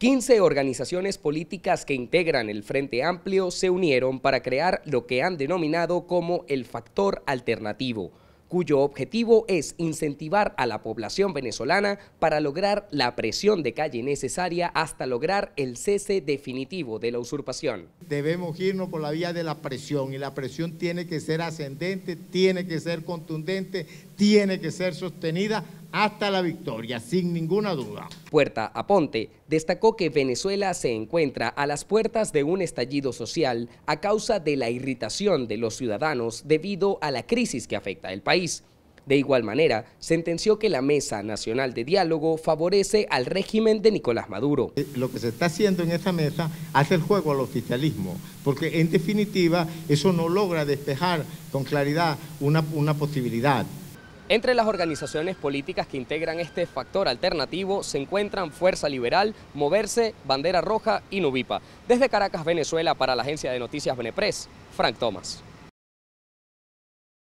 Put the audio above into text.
15 organizaciones políticas que integran el Frente Amplio se unieron para crear lo que han denominado como el factor alternativo, cuyo objetivo es incentivar a la población venezolana para lograr la presión de calle necesaria hasta lograr el cese definitivo de la usurpación. Debemos irnos por la vía de la presión y la presión tiene que ser ascendente, tiene que ser contundente, tiene que ser sostenida hasta la victoria, sin ninguna duda. Puerta Aponte destacó que Venezuela se encuentra a las puertas de un estallido social a causa de la irritación de los ciudadanos debido a la crisis que afecta al país. De igual manera, sentenció que la Mesa Nacional de Diálogo favorece al régimen de Nicolás Maduro. Eh, lo que se está haciendo en esa mesa hace el juego al oficialismo, porque en definitiva eso no logra despejar con claridad una, una posibilidad. Entre las organizaciones políticas que integran este factor alternativo se encuentran Fuerza Liberal, Moverse, Bandera Roja y Nubipa. Desde Caracas, Venezuela, para la agencia de noticias Benepress, Frank Thomas.